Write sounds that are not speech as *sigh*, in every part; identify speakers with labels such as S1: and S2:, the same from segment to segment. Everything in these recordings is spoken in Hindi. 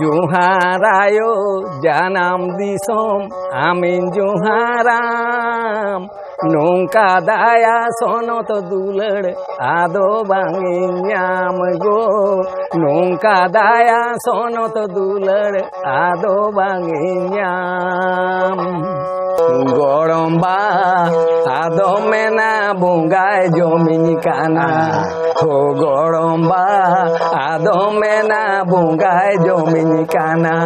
S1: জোহারায় জানাম দিসম আমিন জোহারাম নৌকা দায়া সনত দুলড় আদো বাঙিয়াম গো নৌকা দায়া সনত দুলড় আদো বাঙিয়াম গরম্বা আদমে না বঙ্গায় জমি কানা ও গরম্বা আদমে না বঙ্গায় জমি কানা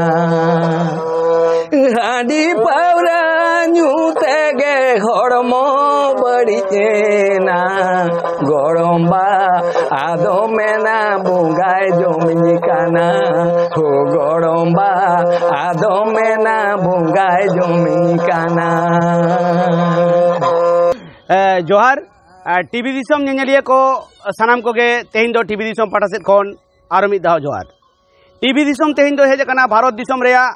S1: হাডি পাওরা নুতে গে হরমন বাড়িতে না গরম বা আদমে না বুগায় জমি কানা হো গরম বা
S2: আদমে না বুগায় জমি কানা জোহার টিভি দিশম ᱧᱮᱧᱮᱞᱤᱭᱟᱹ ᱠᱚ ᱥᱟᱱᱟᱢ ᱠᱚᱜᱮ ᱛᱮᱦᱮᱧ ᱫᱚ ᱴᱤᱵᱷᱤ ᱫᱤᱥᱚᱢ ᱯᱟᱦᱴᱟ ᱥᱮᱫ ᱠᱷᱚᱱ ᱟᱨ ᱢᱤᱫ ᱫᱷᱟᱣ ᱡᱚᱦᱟᱨ ᱴᱤᱵᱷᱤ ᱫᱤᱥᱚᱢ ᱛᱮᱦᱮᱧ ᱫᱚ ᱦᱮᱡ ᱟᱠᱟᱱᱟ ᱵᱷᱟᱨᱚᱛ ᱫᱤᱥᱚᱢ ᱨᱮᱭᱟᱜ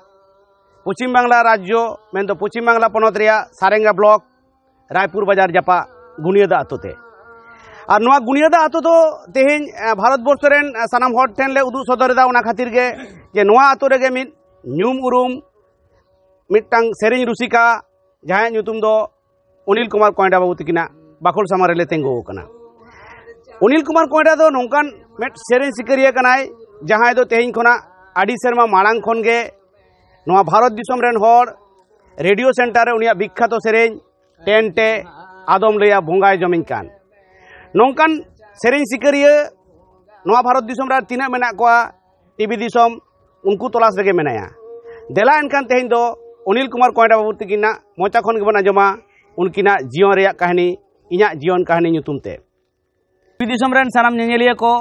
S2: ᱯᱚᱪᱷᱤᱢ ᱵᱟᱝᱞᱟ ᱨᱟᱡᱽᱡᱚ ᱢᱮᱱᱫᱚ ᱯᱚᱪᱷᱤᱢ ᱵᱟᱝᱞᱟ ᱯᱚᱱᱚᱛ ᱨᱮᱭᱟᱜ ᱥᱟᱨᱮᱝᱜᱟ ᱵᱞᱚᱠ ᱨᱟᱭᱯᱩᱨ ᱵᱟᱡᱟᱨ ᱡᱟᱯᱟ ᱜᱩᱱᱤᱭᱟᱹᱫᱟ ᱟᱛᱳ ᱛᱮ ᱟᱨ ᱱᱚᱣᱟ ᱜᱩᱱᱤᱭᱟᱹᱫᱟ ᱟᱛᱳ ᱫᱚ ᱛᱮᱦᱮᱧ ᱵᱷᱟᱨᱚᱛᱵᱚᱨᱥᱚ ᱨᱮᱱ ᱥᱟᱱᱟᱢ ᱦᱚᱲ ᱴᱷᱮᱱ ᱞᱮ ᱩᱫᱩᱜ ᱥᱚᱫᱚᱨ ᱮᱫᱟ ᱚᱱᱟ ᱠᱷᱟᱹᱛᱤᱨ ᱜᱮ ᱡᱮ ᱱᱚᱣᱟ ᱟᱛᱳ ᱨᱮᱜᱮ ᱢᱤᱫ ᱧᱩᱢ ᱩᱨᱩᱢ ᱢᱤᱫᱴᱟᱝ ᱥᱮᱨᱮᱧ ᱨᱩᱥᱤᱠᱟ ᱡᱟᱦᱟᱸᱭᱟᱜ ᱧᱩᱛᱩم ᱫᱚ ᱚᱱᱤᱞ ᱠᱩᱢᱟᱨ ᱠᱚᱸᱭᱰᱟ ᱵᱟᱹᱵᱩ ᱛᱟᱹᱠᱤᱱᱟᱜ ᱵᱟᱠᱷᱳᱞ ᱥᱟᱢᱟᱝ ᱨᱮᱞᱮ ᱛᱤᱸᱜᱩ ᱟᱠᱟᱱᱟ ᱚᱱᱤᱞ ᱠᱩᱢᱟᱨ ᱠᱚᱸᱭᱰᱟ ᱫᱚ ᱱᱚᱝᱠᱟᱱ ᱢᱤᱫ ᱥᱮᱨᱮᱧ ᱥᱤᱠᱟᱹᱨᱤᱭᱟᱹ ᱠᱟᱱᱟᱭ ᱡᱟᱦᱟᱸᱭ ᱫᱚ ᱛᱮᱦᱮᱧ ᱠᱷᱚᱱᱟᱜ ᱟᱹᱰᱤ ᱥᱮᱨᱢᱟ ᱢᱟᱲᱟᱝ ᱠᱷᱚᱱ ᱜᱮ ᱱᱚᱣᱟ ᱵᱷᱟᱨᱚᱛ ᱫᱤᱥᱚᱢ ᱨᱮᱱ ᱦᱚᱲ ᱨᱮᱰᱤᱭᱳ ᱥᱮᱱᱴᱟᱨ ᱨᱮ ᱩᱱᱤᱭᱟᱜ ᱵᱤᱠᱠᱷᱟᱛᱚ ᱥᱮᱨᱮᱧ टेंटे आदम रिया बंगाई जमीन कान नौकान से सिकारिया भारत तीना मे टीवी उनको तलाश रेगे मेया देला एनखान तेहन अनिल कुमार कोयडा बाबू तक मचा खन के आजमा उनकी जीवन कहानी इन जीवन कहानी टीवी सामने नेलिया को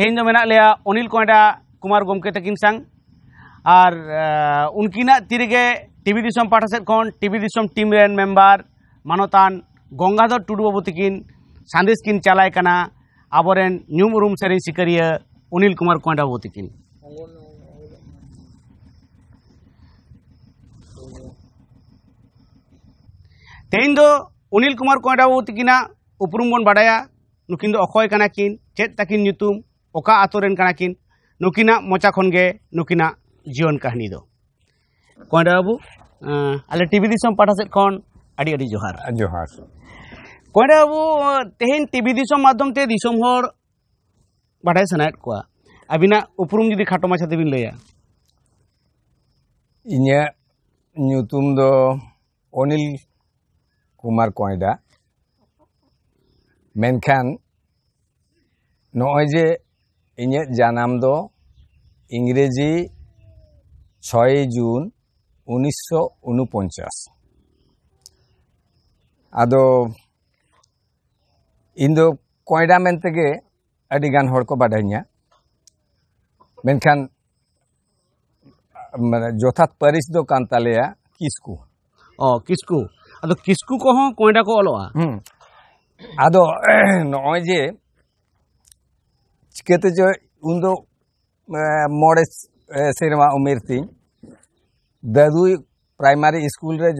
S2: तेहन दो अनिल कोयडा कुमार गमके तक और उनकी तीरगे टीवी पाठा सेम टीवी टीम मेम्बर ᱢᱟᱱᱚᱛᱟᱱ ᱜᱚᱝᱜᱟᱫᱷᱚᱨ ᱴᱩᱰᱩ ᱵᱟᱹᱵᱩ ᱛᱟᱹᱠᱤᱱ ᱥᱟᱸᱫᱮᱥ ᱠᱤᱱ ᱪᱟᱞᱟᱭ ᱠᱟᱱᱟ ᱟᱵᱚᱨᱮᱱ ᱧᱩᱢ ᱩᱨᱩᱢ ᱥᱮᱨᱮᱧ ᱥᱤᱠᱟᱹᱨᱤᱭᱟᱹ ᱚᱱᱤᱞ ᱠᱩᱢᱟᱨ ᱠᱚᱸᱭᱰᱟ ᱵᱟᱹᱵᱩ ᱛᱟᱹᱠᱤᱱ ᱛᱮᱦᱮᱧ ᱫᱚ ᱚᱱᱤᱞ ᱠᱩᱢᱟᱨ ᱠᱚᱸᱭᱰᱟ ᱵᱟᱹᱵᱩ ᱛᱟᱹᱠᱤᱱᱟᱜ ᱩᱯᱨᱩᱢ ᱵᱚᱱ ᱵᱟᱰᱟᱭᱟ ᱱᱩᱠᱤᱱ ᱫᱚ ᱚᱠᱚᱭ ᱠᱟᱱᱟ ᱠᱤᱱ ᱪᱮᱫ ᱛᱟᱹᱠᱤᱱ ᱧᱩᱛᱩᱢ ᱚᱠᱟ ᱟᱛᱳ ᱨᱮᱱ ᱠᱟᱱᱟ ᱠᱤᱱ ᱱᱩᱠᱤᱱᱟᱜ ᱢᱚᱪᱟ ᱠᱷᱚᱱ ᱜᱮ ᱱᱩᱠᱤᱱᱟᱜ ᱡᱤᱭᱚᱱ ᱠᱟᱹᱦᱱᱤ ᱫᱚ ᱠᱚᱸᱭᱰᱟ ᱵᱟᱹᱵᱩ ᱟᱞᱮ ᱴᱤᱵᱷᱤ ᱫᱤᱥᱚᱢ ᱯᱟᱦᱴᱟ ᱥᱮᱫ ᱠᱷᱚᱱ ᱟᱹᱰᱤ ᱟᱹᱰᱤ ᱡᱚᱦᱟᱨ ᱡᱚᱦᱟᱨ ᱠᱚᱸᱰᱮ ᱟᱵᱚ ᱛᱮᱦᱮᱧ ᱴᱤᱵᱷᱤ ᱫᱤᱥᱚᱢ ᱢᱟᱫᱽᱫᱷᱚᱢ ᱛᱮ ᱫᱤᱥᱚᱢ ᱦᱚᱲ ᱵᱟᱰᱟᱭ ᱥᱟᱱᱟᱭᱮᱫ ᱠᱚᱣᱟ ᱟᱹᱵᱤᱱᱟᱜ ᱩᱯᱨᱩᱢ ᱡᱩᱫᱤ ᱠᱷᱟᱴᱚ ᱢᱟᱪᱷᱟ ᱛᱮᱵᱤᱱ ᱞᱟᱹᱭᱟ ᱤᱧᱟᱹᱜ ᱧᱩᱛᱩᱢ ᱫᱚ ᱚᱱᱤᱞ
S3: ᱠᱩᱢᱟᱨ ᱠᱚᱸᱭᱰᱟ ᱢᱮᱱᱠᱷᱟᱱ ᱱᱚᱜᱼᱚᱭ ᱡᱮ ᱤᱧᱟᱹᱜ ᱡᱟᱱᱟᱢ ᱫᱚ ইংরেজি ছয় জুন উনিশশো উনপঞ্চাশ अद इन कयडा मनते मेखान जथात पारिस किसकु किसकु अब किसकु कयडा को अलग अद नजे चिकाते जो उन मे सेमा उमेर तीन दादू प्राइमारी स्कूल रे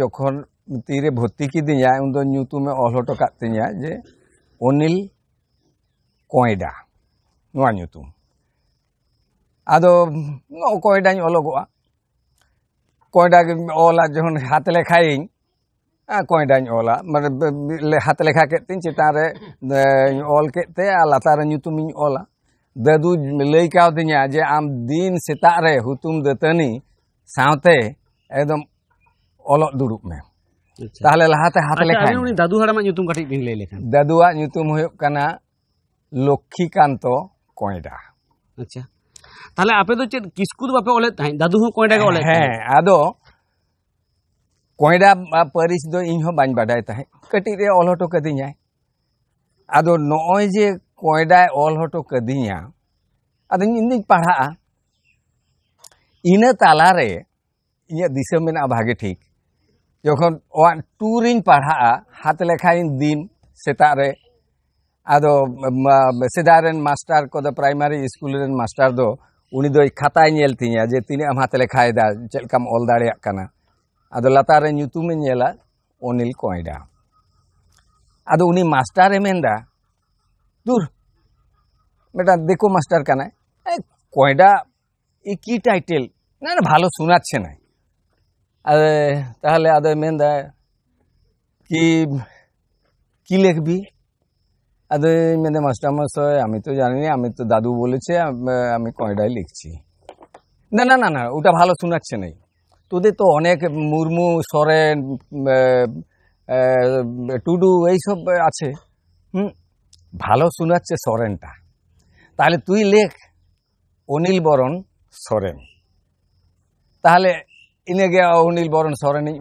S3: तीर भर्तीकदीजा उनतुमेंलोटकतीजा जे अनिल कयडा अद कयडा अलग कयडा जो हाथ लेखा कयडा ओला मे हाथ लेखा कि चितानरे ऑल कते लातारेला दादू जे आम दिन सेता रे हुतुम दतनी साथे एकदम ओलो दुरुब में लहाते हाथ ले दादुआ लेना लक्षीकान्त कयडा अच्छा
S2: आपे तो चेत किसकु तो बापे ओलेत दादू हूँ कयडा ओले हाँ
S3: कयडा पारिस इन बढ़ाई कटी रे ऑल हटो कदी अद नजे कयडा ऑल हटो कदीया अद पढ़ा इना तलारे इंसमें भागे ठीक ᱡᱚᱠᱷᱚᱱ ᱚᱣᱟᱱ ᱴᱩ ᱨᱤᱧ ᱯᱟᱲᱦᱟᱜᱼᱟ ᱦᱟᱛ ᱞᱮᱠᱷᱟᱭᱤᱧ ᱫᱤᱱ ᱥᱮᱛᱟᱜ ᱨᱮ ᱟᱫᱚ ᱥᱮᱫᱟᱭ ᱨᱮᱱ ᱢᱟᱥᱴᱟᱨ ᱠᱚᱫᱚ ᱯᱨᱟᱭᱢᱟᱨᱤ ᱥᱠᱩᱞ ᱨᱮᱱ ᱢᱟᱥᱴᱟᱨ ᱫᱚ ᱩᱱᱤ ᱫᱚᱭ ᱠᱷᱟᱛᱟᱭ ᱧᱮᱞ ᱛᱤᱧᱟ ᱡᱮ ᱛᱤᱱᱟᱹᱜ ᱮᱢ ᱦᱟᱛ ᱞᱮᱠᱷᱟᱭᱮᱫᱟ ᱪᱮᱫ ᱞᱮᱠᱟᱢ ᱚᱞ ᱫᱟᱲᱮᱭᱟᱜ ᱠᱟᱱᱟ ᱟᱫᱚ ᱞᱟᱛᱟᱨ ᱨᱮ ᱧᱩᱛᱩᱢᱤᱧ ᱧᱮᱞᱟ ᱚᱱᱤᱞ ᱠᱚᱭᱰᱟ ᱟᱫᱚ ᱩᱱᱤ ᱢᱟᱥᱴᱟᱨᱮ ᱢᱮᱱᱫᱟ ᱫᱩᱨ ᱢᱤᱫᱴᱟᱝ দেখো মাস্টার কানায় কয়ডা এ কি টাইটেল না না ভালো শোনাচ্ছে না আরে তাহলে আদে মেন্দা কি কি লিখবি আদে মেনে মাস্টার মশাই আমি তো জানি আমি তো দাদু বলেছে আমি কয়টাই লিখছি না না না না ওটা ভালো শোনাচ্ছে নাই তোদের তো অনেক মুর্মু সরেন টুডু এইসব আছে হুম ভালো শোনাচ্ছে সরেনটা তাহলে তুই লেখ অনিল বরণ সরেন
S2: তাহলে अनिल बरण सोरेन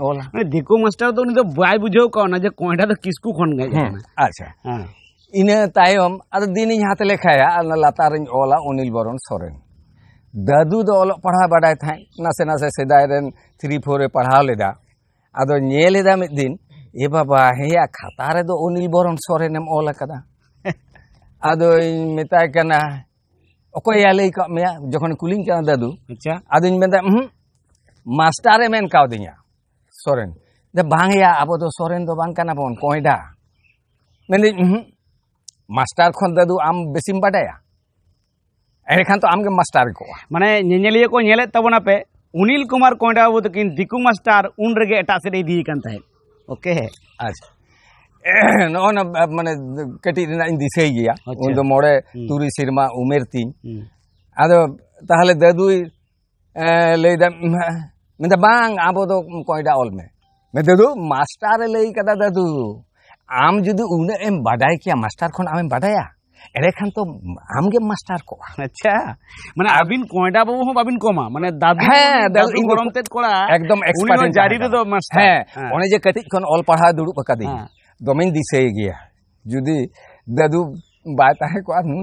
S3: दादू दो तो अलग पढ़ा बाडा थे नासे नासे सेदाई थ्री फोरे पढ़ा लेदा अद नेदा मिद दिन ए बाबा हेया खाता रे दो तो अनिल बरण सोरेन एम ऑल कदा *laughs* अद मताय कना ओकय आले क मे जखन कुलिंग कना दादू अच्छा अद मेदा मास्टर मन कौदी सोरेन अब सोरेन बाबन कयदा मेदी मास्टर खन दादू आम बेसिम बाडा
S2: खान तो आमगे मास्टर को मानी को नेलना पे अनिल कुमार कोयडा तो तीन दिकु मास्टर उनरगे एट सीकान ओके अच्छा
S3: मैं दिसाई गया मोड़े तुरी सेरमा उमेर तीन अद दादू लैदा ᱢᱮᱱᱫᱟ ᱵᱟᱝ ᱟᱵᱚ ᱫᱚ ᱠᱚᱭᱰᱟ ᱚᱞ ᱢᱮ ᱢᱮᱱᱫᱟ ᱫᱚ ᱢᱟᱥᱴᱟᱨᱮ कदा ᱠᱟᱫᱟ आम ᱟᱢ उने एम ᱮᱢ के मास्टर खन ᱠᱷᱚᱱ ᱟᱢᱮᱢ एरे खान तो आम के मास्टर
S2: को अच्छा माने अबिन कोयडा बाबू हो बाबिन कोमा माने दादू हां दादू गरम कोड़ा एकदम एक्सपर्ट उनी जारी तो मास्टर हां ओने जे कति खन ऑल पढ़ा दुड़ु पका दे
S3: दमिन दिसे गया जुदी दादू बात है को नु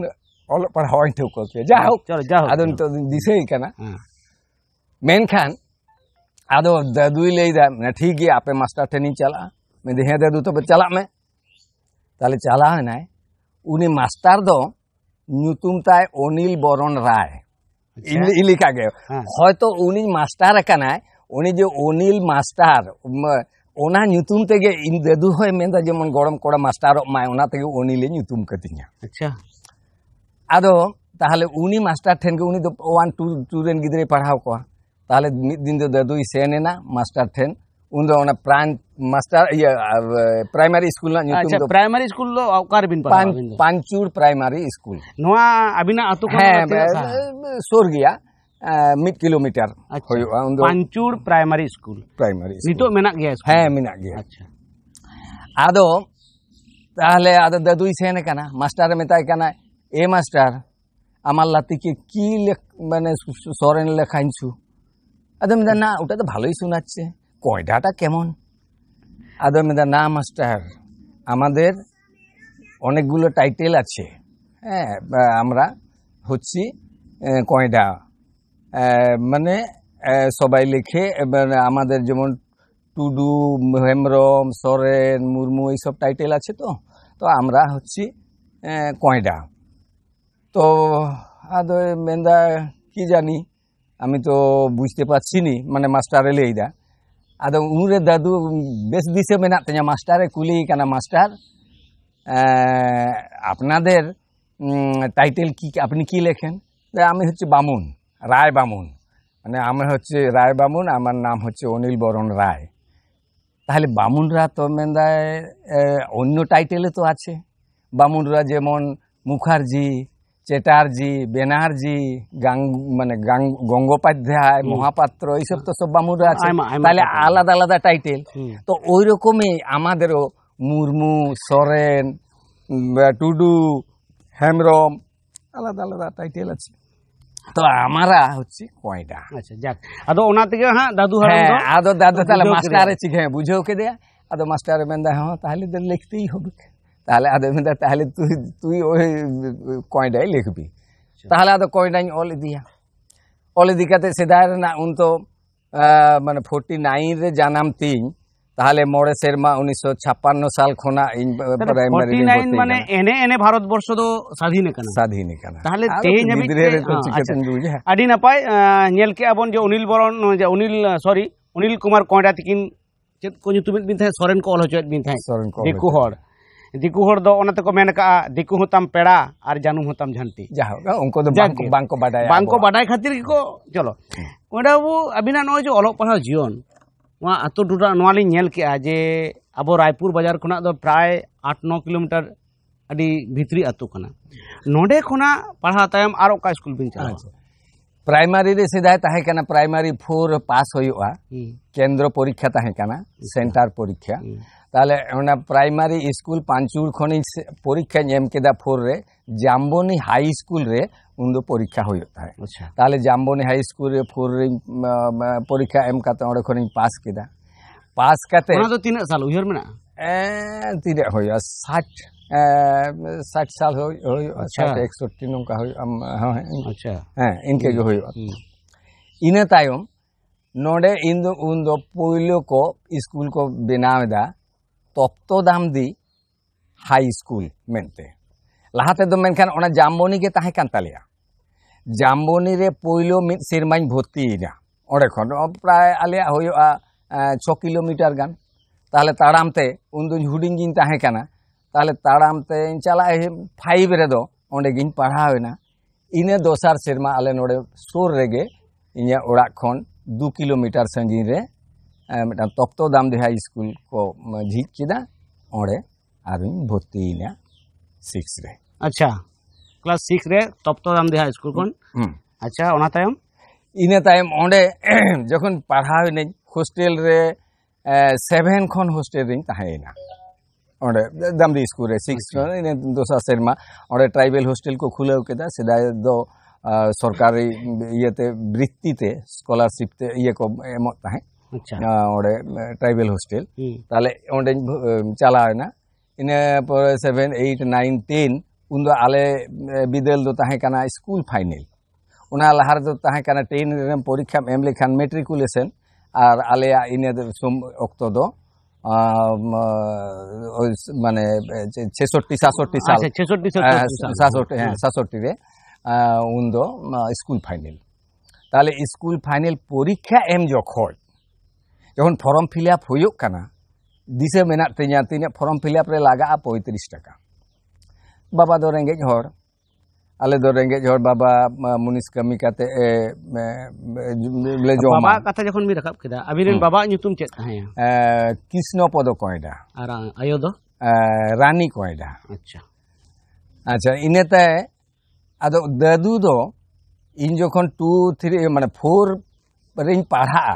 S3: ऑल पढ़ा होय ठोको के जा चलो जाओ हो आदन तो दिसे ही कना मेन खान ᱟᱫᱚ ᱫᱟᱫᱩᱭ ᱞᱟᱹᱭᱫᱟ ᱴᱷᱤᱠ ᱜᱮᱭᱟ ᱟᱯᱮ ᱢᱟᱥᱴᱟᱨ ᱴᱷᱮᱱᱤᱧ ᱪᱟᱞᱟᱜᱼᱟ ᱢᱮᱱᱫᱟᱹᱧ ᱦᱮᱸ ᱫᱟᱫᱩ ᱛᱚᱵᱮ ᱪᱟᱞᱟᱜ ᱢᱮ ᱛᱟᱦᱞᱮ ᱪᱟᱞᱟᱣᱮᱱᱟᱭ ᱩᱱᱤ ᱢᱟᱥᱴᱟᱨ ᱫᱚ ᱧᱩᱛᱩᱢ ᱛᱟᱭ ᱚᱱᱤᱞ ᱵᱚᱨᱚᱱ ᱨᱟᱭ ᱤᱞᱤᱠᱟ ᱜᱮ ᱦᱚᱭᱛᱚ ᱩᱱᱤ ᱢᱟᱥᱴᱟᱨ ᱟᱠᱟᱱᱟᱭ ᱩᱱᱤ ᱡᱮ ᱚᱱᱤᱞ मास्टर ᱚᱱᱟ ᱧᱩᱛᱩᱢ ᱛᱮᱜᱮ ᱤᱧ ᱫᱟᱫᱩ ᱦᱚᱸᱭ ᱢᱮᱱᱫᱟ ᱡᱮᱢᱚᱱ ᱜᱚᱲᱚᱢ ᱠᱚᱲᱟ ᱢᱟᱥᱴᱟᱨᱚᱜ ᱢᱟᱭ ᱚᱱᱟ ᱛᱮᱜᱮ ᱚᱱᱤᱞᱮ ᱧᱩᱛᱩᱢ ᱠᱟᱹᱛᱤᱧᱟ ᱟᱪᱪᱷᱟ ᱟᱫᱚ ᱛᱟᱦᱞᱮ ᱩᱱᱤ मास्टर ᱴᱷᱮᱱ ᱜᱮ ᱩᱱᱤ ᱫᱚ 1 2 ᱨᱮᱱ ᱜᱤᱫᱽᱨᱟᱹᱭ ᱯᱟᱲᱦᱟᱣ ᱠᱚᱣᱟ ताले दिन दो दादू इसे ने ना मास्टर थे उन दो अपना प्राण मास्टर ये प्राइमरी स्कूल ना न्यूटन तो प्राइमरी
S2: स्कूल लो आवकार बिन पड़ा पांच
S3: पांचूर प्राइमरी स्कूल नुआ
S2: अभी ना आतू कहाँ सोर गया मिड किलोमीटर पांचूर प्राइमरी स्कूल प्राइमरी नहीं तो मैंना गया है मैंना गया अच्छा
S3: आदो ताहले आदो दादू इसे ने कहना मास्टर में ताई कहना ए मास्टर अमाल लती के की लक मैंने सोरेन लखाइंचू দা না ওটা তো ভালোই শোনাচ্ছে কয়ডাটা কেমন দা না মাস্টার আমাদের অনেকগুলো টাইটেল আছে হ্যাঁ আমরা হচ্ছি কয়ডা মানে সবাই লেখে আমাদের যেমন টুডু হেমরম সরেন মুর্মু এইসব টাইটেল আছে তো তো আমরা হচ্ছি কয়ডা তো আদ মেন্দা কি জানি আমি তো বুঝতে পারছি নি মানে মাস্টারে দা আদম উমরে দাদু বেশ দিশে মেনা তেনা মাস্টারে কুলি কেন মাস্টার আপনাদের টাইটেল কি আপনি কি লেখেন আমি হচ্ছে বামুন রায় বামুন মানে আমার হচ্ছে রায় বামুন আমার নাম হচ্ছে অনিল বরণ রায় তাহলে বামুনরা তো মেন্দায় অন্য টাইটেলে তো আছে বামুনরা যেমন মুখার্জি চ্যাটার্জি ব্যানার্জি গাং মানে গঙ্গোপাধ্যায় মহাপাত্র এইসব তো সব বামুর আছে তাহলে আলাদা আলাদা টাইটেল তো ওই রকমই আমাদেরও
S2: মুরমু সরেন টুডু হেমরম আলাদা আলাদা টাইটেল আছে তো আমারা হচ্ছে কয়টা আচ্ছা যাক আদো ওনা থেকে হ্যাঁ দাদু হ্যাঁ আদো দাদু তাহলে মাস্টারে
S3: চিখে বুঝেও কে দেয়া আদো মাস্টারে মেন্দা হ্যাঁ তাহলে লিখতেই হবে তাহলে আদে তাহলে তুই তুই ওই কয়টাই লিখবি আচ্ছা। তাহলে আদো কয়টাই অল দিয়া অল দিকাতে সেদার না উন তো মানে ফোরটি নাইন রে জানাম তিন তাহলে মরে সেরমা উনিশশো ছাপ্পান্ন সাল
S2: খোনা প্রাইমারি মানে এনে এনে ভারতবর্ষ তো স্বাধীন কানা স্বাধীন কানা তাহলে তেইন আমি আডি নাপাই নেল কে আবন যে অনিল বরণ যে অনিল সরি অনিল কুমার কয়টা তিকিন ᱪᱮᱫ ᱠᱚ ᱧᱩᱛᱩᱢᱮᱫ ᱵᱤᱱ সরেন কল হচ্ছে ᱚᱞ ᱦᱚᱪᱚᱭᱮᱫ ᱵᱤᱱ ᱛᱟᱦᱮᱸ ᱫᱤᱠᱩ ᱦᱚᱲ दिकु मन का दिकु हतम पेड़ा और जानूम हतम झांटी चलो बाबू अबीना नो अलग पढ़ा जीवन जे अब रायपुर बाजार खुना तो प्राय आठ नौ किलोमीटर भित्री अतुना नोडे खुना पढ़ा तम और स्कूल बीच अच्छा। प्राइमारी प्राइमारी फोर पास
S3: हम्म। केंद्र परीक्षा हम्म। सेंटर परीक्षा हम्म। ᱛᱟᱦᱚᱞᱮ ᱚᱱᱟ ᱯᱨᱟᱭᱢᱟᱨᱤ ᱥᱠᱩᱞ परीक्षा ᱠᱷᱚᱱᱤᱧ ᱯᱚᱨᱤᱠᱠᱷᱟᱧ ᱮᱢ ᱠᱮᱫᱟ 4 ᱨᱮ ᱡᱟᱢᱵᱚᱱᱤ ᱦᱟᱭ ᱥᱠᱩᱞ ᱨᱮ उन दो परीक्षा हाई स्कूल फोर परीक्षा एम काते ओडे खनिंग पास किदा
S2: पास काते ओना तो तीन साल उयर में ना ए
S3: तीन होया 60 60 साल हो अच्छा 61 इनके जो इन तायम नोडे इन दो को स्कूल को बनावदा ᱛᱚᱠᱛᱚᱫᱟᱢ ᱫᱤ ᱦᱟᱭ ᱥᱠᱩᱞ ᱢᱮᱱᱛᱮ ᱞᱟᱦᱟ ᱛᱮᱫᱚ ᱢᱮᱱᱠᱷᱟᱱ ᱚᱱᱟ ᱡᱟᱢᱵᱚᱱᱤ ᱜᱮ ᱛᱟᱦᱮᱸ ᱠᱟᱱ ᱛᱟᱞᱮᱭᱟ ᱡᱟᱢᱵᱚᱱᱤ ᱨᱮ ᱯᱳᱭᱞᱳ ᱢᱤᱫ ᱥᱮᱨᱢᱟᱧ ᱵᱷᱚᱨᱛᱤᱭᱮᱱᱟ ᱚᱸᱰᱮ ᱠᱷᱚᱱ ᱯᱨᱟᱭ ᱟᱞᱮᱭᱟᱜ ᱦᱩᱭᱩᱜᱼᱟ ছ কিলোমিটার গান তাহলে তাড়ামতে উনদিন হুডিংগিন তাহে কানা তাহলে তাড়ামতে চালাই ফাইভ রেদো ওঁডে গিন পাড়াওনা ইনে দোসার সেরমা আলে নোড়ে সোর রেগে ইয়া ওড়া খন দু কিলোমিটার সাᱺগিন রে मतलब तक्त दाम दे हाई स्कूल को झिक चेदा ओड़े और भर्ती सिक्स अच्छा
S2: क्लास सिक्स तप्त हम्म। अच्छा, *clears throat* दाम दे स्कूल को अच्छा तम इनेम जो
S3: पढ़ाने हॉस्टल सेभेन खन हॉस्टल रहा दामदी स्कूल सिक्स इन दोसा सेरमा ओडे ट्राइबल हॉस्टल को खुलव के सदा दो सरकारी ये वृत्ति स्कॉलरशिप ये को एमत ᱚᱸᱰᱮ ᱴᱨᱟᱭᱵᱮᱞ ᱦᱳᱥᱴᱮᱞ ᱛᱟᱦᱞᱮ ᱚᱸᱰᱮᱧ ᱪᱟᱞᱟᱣᱮᱱᱟ ᱤᱱᱟᱹ ᱯᱚᱨᱮ ᱥᱮᱵᱷᱮᱱ ᱮᱭᱤᱴ ᱱᱟᱭᱤᱱ ᱴᱮᱱ ᱩᱱᱫᱚ ᱟᱞᱮ ᱵᱤᱫᱟᱹᱞ ᱫᱚ ᱛᱟᱦᱮᱸ ᱠᱟᱱᱟ ᱥᱠᱩᱞ ᱯᱷᱟᱭᱱᱮᱞ ᱚᱱᱟ ᱞᱟᱦᱟ ᱨᱮᱫᱚ ᱛᱟᱦᱮᱸ ᱠᱟᱱᱟ ᱴᱮᱱ ᱨᱮ ᱯᱚᱨᱤᱠᱠᱷᱟᱢ ᱮᱢ ᱞᱮᱠᱷᱟᱱ ᱢᱮᱴᱨᱤᱠᱩᱞᱮᱥᱚᱱ ᱟᱨ ᱟᱞᱮᱭᱟᱜ ᱤᱱᱟᱹ ᱚᱠᱛᱚ ᱫᱚ মানে ছেষট্টি সাতষট্টি সাল সাতষট্টি হ্যাঁ সাতষট্টি রে উন স্কুল ফাইনাল তাহলে স্কুল ফাইনাল পরীক্ষা এম যখন जो फर्म फिलप होना दिसा मेना तेजा तीन फर्म फिलप लगा पैंत टा बाबा दो रेगे आले दो रेगे बाबा मुनीस कमी का जो बाबा
S2: कृष्ण पद कयडा आयो
S3: रानी कयडा अच्छा अच्छा इनते दादू दो इन जो टू थ्री मान फोर रही पढ़ा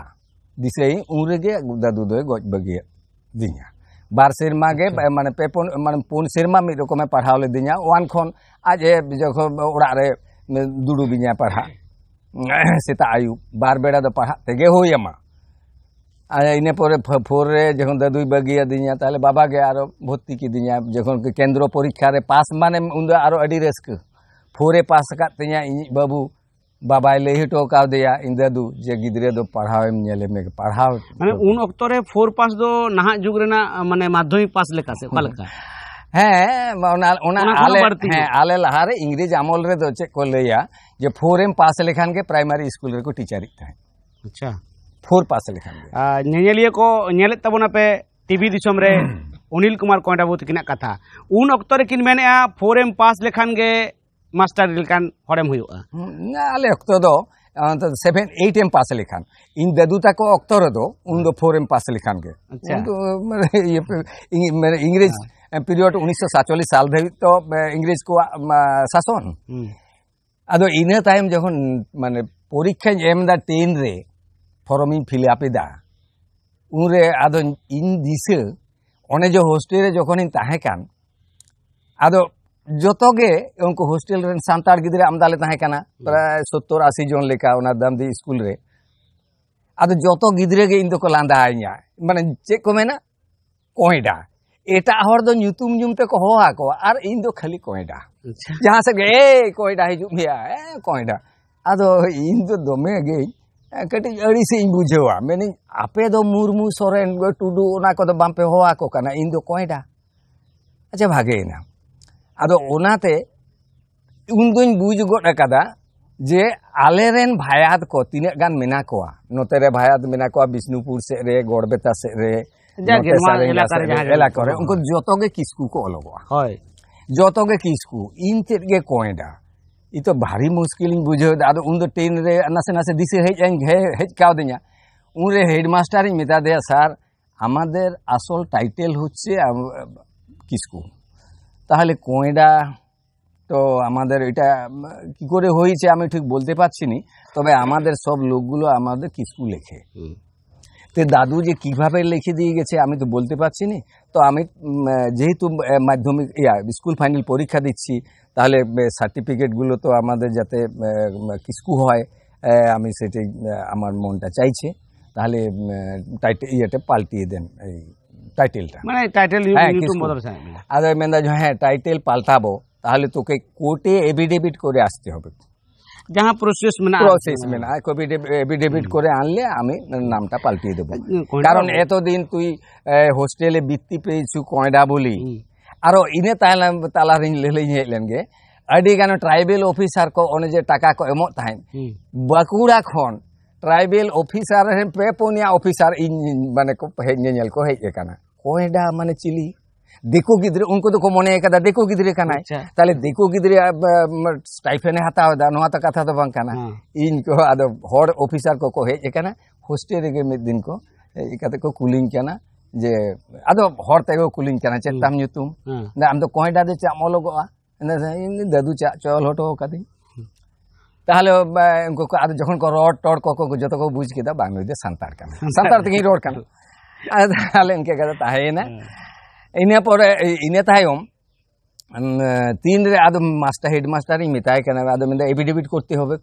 S3: दिसे उनगे दादूदे गज बगे दीना बार सेरमा गे अच्छा। मान पे पन मान पन सेरमा मि रकमे पढ़ाव लेदिना वन खन आज जख ओड़ा रे दुडुबिना पढ़ा सेता आयु बार बेड़ा दो पढ़ा तेगे होयमा आ इने पर फोर रे जखन दादू बगिया दिना ताले बाबा गे आरो भत्ती की दिना जखन के केंद्र परीक्षा रे पास माने उंदा आरो अडी रेस्क फोरे पास का तेया इ बाबू बाबा ही टोका दिया इंदू जे गो पढ़ा
S2: पढ़ा मैं उन फोर पास दो नहा जुग रेना मैं माध्यमिक पास लेका से
S3: हाँ लहारे इंग्रेज अमल
S2: को लिया जे फोर एम पास लेखान के प्राइमरी स्कूल रे को टीचर अच्छा। फोर पास लेखान को पे टीवी दिसम अनिल *clears throat* कुमार कोंडाबू तक कथा उन किन मेनेआ फोर एम पास लेखान मास्टर ᱞᱮᱠᱟᱱ ᱦᱚᱲᱮᱢ
S3: ᱦᱩᱭᱩᱜᱼᱟ सेभेन एट एम पास लेखान इन दादू तक अक्त उन फोर एम पास लेखान के इंग्रेज पीरियड उन्नीस सातचल्लिस साल इंग्रेज को शासन अद इन जो मान परीक्षा एमदा टेन रे फॉर्म फिलआपेदा उनरे अद इन दिशा अने जो होस्टेल जखन तहकान अद जोगे उनको हॉस्टल सानतार गिर आमदाले प्राय सत्तर आशी जन लेखा दाम दी स्कूल अद जो तो गिद्रे इन दो लादाई मैं चेक को मेना कोयडा एटमते हवा को और इन दो खाली कोयडा अच्छा। जहाँ से ए कोयडा हजूमे ए कोयडा अद इन तो दमे कटी अड़ीस बुझेवा मेन आपे दो मुरमू सोरेन टुडू को बापे हवा को इन दो कोयडा अच्छा भागेना अदाते उन बुझ गोदा जे आलेन भायद को तीन मेना को नोरे भायद मे विष्णुपुर सर गड़बेता सर उनको जो किसकु को अलग जो किसकु इन चेगे कयदा इत भारी मुस्किल बुझेद ट्रेन नाशे नाशे दिशा हज हजकावदी उन हेडमास्टर मेता दे सर हमारे आसल टाइटल हे किसकू তাহলে কোয়েডা তো আমাদের এটা কি করে হয়েছে আমি ঠিক বলতে পারছি নি তবে আমাদের সব লোকগুলো আমাদের কিছু লেখে তো দাদু যে কিভাবে লিখে দিয়ে গেছে আমি তো বলতে পারছি না তো আমি যেহেতু মাধ্যমিক ইয়া স্কুল ফাইনাল পরীক্ষা দিচ্ছি তাহলে সার্টিফিকেটগুলো তো আমাদের যাতে কিসকু হয় আমি সেটাই আমার মনটা চাইছে তাহলে টাইট ইয়েটা পাল্টিয়ে দেন এই টাইটেল
S2: মানে টাইটেল ইউ নিউ টু মাদার্স আমি
S3: আজ আমি দা যা টাইটেল পাল্টাবো তাহলে তোকে কোটি এবি ডেবিট করে আসতে হবে
S2: যাহা প্রসেস
S3: মানে প্রসেস মানে আই কোবি এবি ডেবিট করে আনলে আমি নামটা পাল্টিয়ে দেব কারণ এত দিন তুই হোস্টেলে বৃত্তি পেয়েছ কোয়ডা বলি আর ইনি তাইলা তালা রিং লেলে নি হেলেন গে আডি গানো ট্রাইবাল অফিসার কো অনে যে টাকা কো এমো তাই বকুড়া খন ট্রাইবাল অফিসার রে পোনিয়া অফিসার ইন মানে কো হে নি নেল কো হে কেনা कयडा मान चिली देखो गिद्रे उनको तो मने देखो गिद्रे का अच्छा। देखो गिद्रे स्टाइफे हत्या कथा तो इन को हर ऑफिसर को को हजन होस्टेल दिन को कुलिंग कना जे अब हर तक कुलिंग कना चेतम आम तो कयडा दे चा मलोग दादू चा चय हटोकदी उनको जो को रड टड को जो को बुझ के बांगी सानतार सानतार रड আলে কে কথা আহে না এনা পরে এনা তাইম তিন রে আ মাসটার হেড মাস্টার মিটাই কেনে আদে এভিডিবিট করতে হবে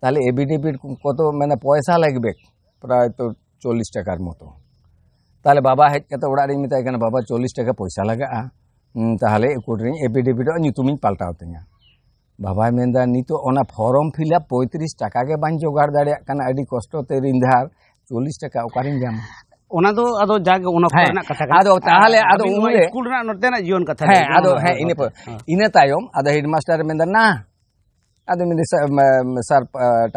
S3: তাহলে এবিডিবিট কত মানে পয়সা লাগবে প্রায় তো 40 টাকার মত তাহলে বাবা হেড করতে ওড়ালি মিটাই কেনে বাবা 40 টাকা পয়সা লাগা তাহলে একডরি এবিডিবিট নিতোমিন পাল্টাতে বাবা মেনদা নিতো ওনা ফর্ম ফিলা 35 টাকা কে বান জোগাড় দড়িয়া কেনে আডি কষ্ট তে রিধার 40 টাকা ওকারিন জাম
S2: ওনাদো আদো জাগে ওনা কথা কথা আদো তাহলে আদো উনে স্কুল না নতে না জীবন কথা হ্যাঁ আদো হ্যাঁ ইনে
S3: ইনতায়ম আদা হেডমাস্টার মিন্দ না আদো মিন্দ স্যার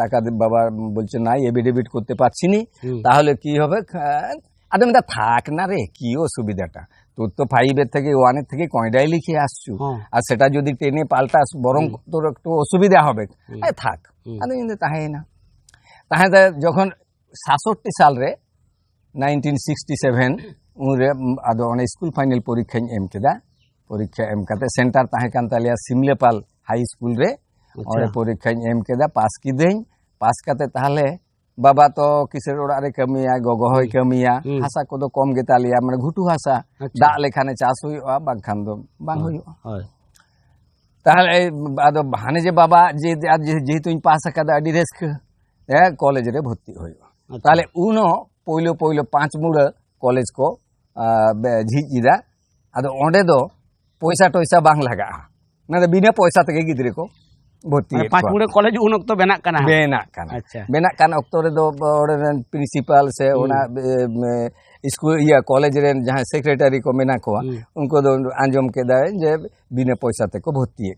S3: টাকা বাবা বলছে নাই এবি ডেবিট করতে পাচ্ছি নি তাহলে কি হবে আদো متا Thak না রে কি ও অসুবিধাটা তো তো 5 এর থেকে 1 এর থেকে কইলাই লিখে আসছো আর সেটা যদি টেনে পাল্টাস বরম তো একটু অসুবিধা হবে আই Thak আদে না তাহে যখন 67 সাল রে 1967 सिक्सटी आदो ओने स्कूल फाइनल परीक्षा एम केदा परीक्षा एम करते सेंटर ताहे सिमलेपाल हाई स्कूल रे और अच्छा। परीक्षा एम केदा पास किदें पास करते ताहले बाबा तो किसर ओड़ा रे कमिया गोगो होय हम्म। कमिया हम्म। हासा को तो कम गेता लिया माने घुटू हासा अच्छा। दा लेखाने चास हुई बाखान दो बांग हुई हाँ, होय তাহলে আদো হানে যে বাবা যে पोलो पोलो पाँच मूड़ कॉलेज को झिजा अद पैसा टैसा बांग लगा ना बिना पैसा तक गिद्रे को भर्ती पाँच
S2: उन तो बना अच्छा।
S3: से हम्म। स्कूल या कॉलेज सेक्रेटरी को मेना को हम्म। उनको आंजम के जे बिना पैसा तक भर्ती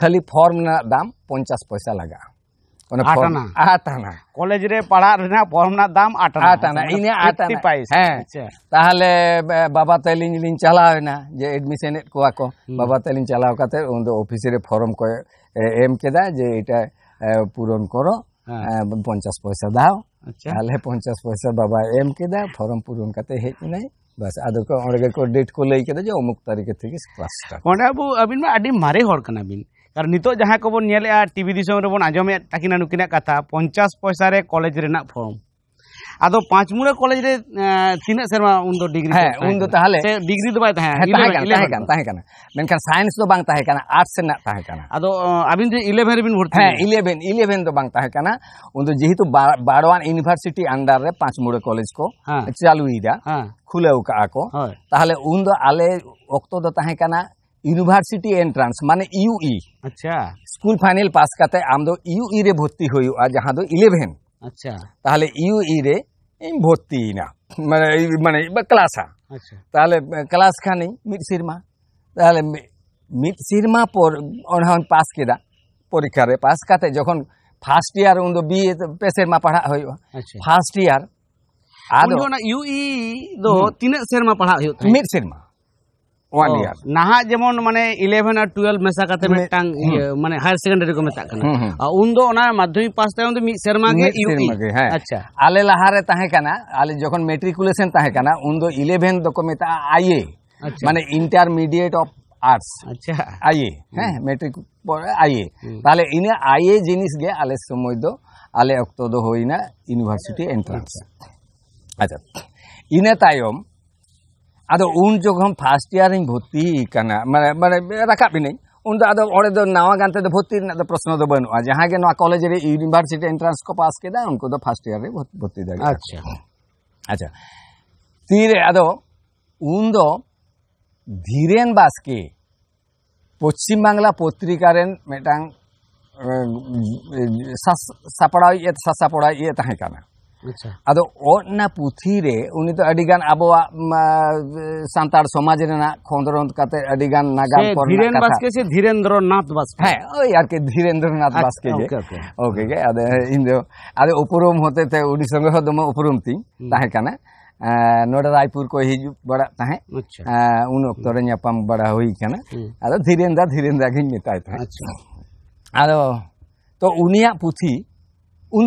S3: खाली फॉर्म दाम पंचाश पैसा लगा આટાના આટાના
S2: કોલેજ રે પડા ફોર્મના દામ
S3: આટાના આટાના ઇને આટાના પાઈસ હે તાહલે બાબા તેલિંગ લિંગ ચલાવે ના এটা পূরণ করো হ্যাঁ। পঞ্চাশ পয়সা দাও আচ্ছা। তাহলে পঞ্চাশ পয়সা বাবা এম কে ফর্ম পূরণ কাতে হেজ নাই বাস আদর অনেক ডেট কো লাই কেদা যে অমুক তারিখে থেকে ক্লাস
S2: স্টার্ট কোনা বাবু আবিন মা মারে হর কানা বিন कारण नित को बोले टीवी आजमे तकिन नुकिन कथा पंचाश पैसा कलेज फर्म अब पाँचमूड़ा कलेज तना सेमा डिग्री सैंस तो आर्ट्स अब अब इलेवन रे
S3: भर्ती इलेवन इलेवन उन जीतु बारोवान यूनिभार्सिटी अंडारे पाँचमूड़ा कलेज को चालू खुले उन आले ইউনিভার্সিটি এন্ট্রান্স মানে ইউই আচ্ছা স্কুল ফাইনাল পাস কাতে আমদো ইউই রে ভর্তি হই আর যাহা দো 11 আচ্ছা তাহলে ইউই রে ভর্তি না মানে মানে ক্লাস আচ্ছা তাহলে ক্লাস খানি মিট সিরমা তাহলে মিট সিরমা পর অনহন পাস কেদা পরীক্ষা রে পাস কাতে যখন ফার্স্ট ইয়ার উন দো বিএ পেসের মা পড়া হই ফার্স্ট ইয়ার
S2: আদো ইউই দো তিন সেরমা পড়া হই মিট সিরমা ওয়ান ইয়ার নাহা যেমন মানে 11 আর 12 মেশা কাতে মিটাং মানে হায়ার সেকেন্ডারি কো মেতা কানা আর উন দো ওনা মাধ্যমিক পাস তাই উন মি শর্মা গে ইউই আচ্ছা আলে লাহারে তাহে
S3: কানা আলে যখন ম্যাট্রিকুলেশন তাহে কানা উন দো 11 দো কো মেতা আইএ মানে ইন্টারমিডিয়েট অফ আর্টস আচ্ছা আইএ হ্যাঁ ম্যাট্রিক পরে আইএ তাহলে ইনে আইএ জিনিস গে আলে সময় দো আলে অক্ত দো হইনা ইউনিভার্সিটি এন্ট্রান্স আচ্ছা ইনে তাইম ᱟᱫᱚ ᱩᱱ ᱡᱚᱠᱷᱚᱱ ᱯᱷᱟᱥᱴ ᱤᱭᱟᱨᱤᱧ ᱵᱷᱚᱨᱛᱤ ᱠᱟᱱᱟ ᱢᱟᱱᱮ ᱢᱟᱱᱮ ᱨᱟᱠᱟᱵ ᱤᱱᱟᱹᱧ ᱩᱱᱫᱚ ᱟᱫᱚ ᱚᱸᱰᱮ ᱫᱚ ᱱᱟᱣᱟ ᱜᱟᱱ ᱛᱮᱫᱚ ᱵᱷᱚᱨᱛᱤ ᱨᱮᱱᱟᱜ ᱫᱚ ᱯᱨᱚᱥᱱᱚ ᱫᱚ ᱵᱟᱹᱱᱩᱜᱼᱟ ᱡᱟᱦᱟᱸᱭ ᱜᱮ ᱱᱚᱣᱟ ᱠᱚᱞᱮᱡᱽ ᱨᱮ ᱤᱭᱩᱱᱤᱵᱷᱟᱨᱥᱤᱴᱤ ᱮᱱᱴᱨᱟᱱᱥ ᱠᱚ ᱯᱟᱥ ᱠᱮᱫᱟ ᱩᱱᱠᱩ ᱫᱚ ᱯᱷᱟᱥᱴ ᱤᱭᱟᱨ ᱨᱮ
S2: ᱵᱷᱚᱨᱛᱤ ᱫᱟᱲᱮᱭᱟᱜᱼᱟ ᱟᱪᱪᱷᱟ
S3: ᱟᱪᱪᱷᱟ ᱛᱤᱨᱮ ᱟᱫᱚ ᱩᱱᱫᱚ ᱫᱷᱤᱨᱮᱱ ᱵᱟᱥᱠᱮ ᱯᱚᱪᱷᱤᱢ ᱵᱟᱝᱞᱟ ᱯᱚᱛᱨᱤᱠᱟ ᱨᱮᱱ ᱢᱤᱫᱴᱟᱝ ᱥᱟᱯᱲᱟᱣᱤᱡ ᱥᱟᱥᱟᱯᱲᱟᱣᱤᱡ ᱛᱟᱦᱮᱸ ᱠᱟᱱᱟ ᱟᱫᱚ ᱚᱱᱟ ᱯᱩᱛᱷᱤ ᱨᱮ ᱩᱱᱤ ᱫᱚ ᱟᱹᱰᱤ ᱜᱟᱱ ᱟᱵᱚᱣᱟᱜ ᱥᱟᱱᱛᱟᱲ ᱥᱚᱢᱟᱡᱽ ᱨᱮᱱᱟᱜ ᱠᱷᱚᱸᱫᱽᱨᱚᱱ ᱠᱟᱛᱮ ᱟᱹᱰᱤ ᱜᱟᱱ ᱱᱟᱜᱟᱢ ᱠᱚ ᱫᱷᱤᱨᱮᱱ ᱵᱟᱥᱠᱮ
S2: ᱥᱮ ᱫᱷᱤᱨᱮᱱᱫᱨᱚᱱᱟᱛᱷ ᱵᱟᱥᱠᱮ ᱦᱮᱸ ওই আরকি ধীরেন্দ্রনাথ বাসকে ᱜᱮ
S3: ওকে ᱜᱮ ᱟᱫᱚ ᱤᱧ ᱫᱚ ᱟᱫᱚ ᱩᱯᱨᱩᱢ ᱦᱚᱛᱮ ᱛᱮ ᱩᱱᱤ ᱥᱚᱸᱜᱮ ᱦᱚᱸ ᱫᱚᱢᱮ ᱩᱯᱨᱩᱢ ᱛᱤᱧ ᱛᱟᱦᱮᱸ ᱠᱟᱱᱟ ᱱᱚᱰᱮ ᱨᱟᱭᱯᱩᱨ ᱠᱚ ᱦᱤᱡᱩᱜ ᱵᱟᱲᱟᱜ ᱛᱟᱦᱮᱸᱫ ᱩᱱ ᱚᱠᱛᱚ ᱨᱮ ᱧᱟᱯᱟᱢ ᱵᱟᱲᱟ ᱦᱩᱭ ᱠᱟᱱᱟ ᱟᱫᱚ ᱫᱷᱤᱨᱮᱱᱫᱟ ᱫᱷᱤᱨᱮᱱᱫᱟ ᱜᱤᱧ ᱢᱮᱛᱟᱭ ᱛᱟᱦᱮᱸᱫ ᱟᱫᱚ ᱛᱚ ᱩᱱᱤᱭᱟᱜ ᱯᱩᱛᱷᱤ उन